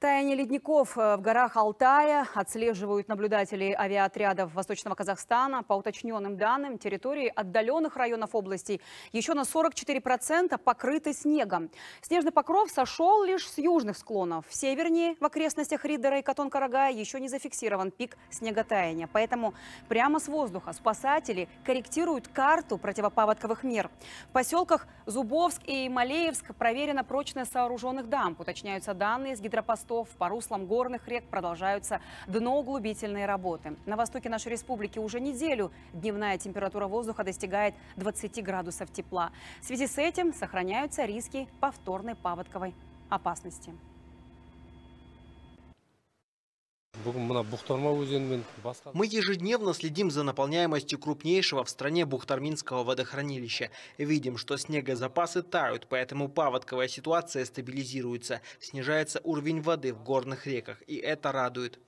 Таяние ледников э, в горах Алтая отслеживают наблюдатели авиаотрядов Восточного Казахстана. По уточненным данным, территории отдаленных районов области еще на 44% покрыты снегом. Снежный покров сошел лишь с южных склонов. В севернее, в окрестностях Ридера и Катон-Карагая, еще не зафиксирован пик снеготаяния. Поэтому прямо с воздуха спасатели корректируют карту противопаводковых мер. В поселках Зубовск и Малеевск проверена прочность сооруженных дамб. Уточняются данные с гидропостов мостов, по руслам горных рек продолжаются дноуглубительные работы. На востоке нашей республики уже неделю дневная температура воздуха достигает 20 градусов тепла. В связи с этим сохраняются риски повторной паводковой опасности. Мы ежедневно следим за наполняемостью крупнейшего в стране Бухтарминского водохранилища. Видим, что снегозапасы тают, поэтому паводковая ситуация стабилизируется. Снижается уровень воды в горных реках, и это радует.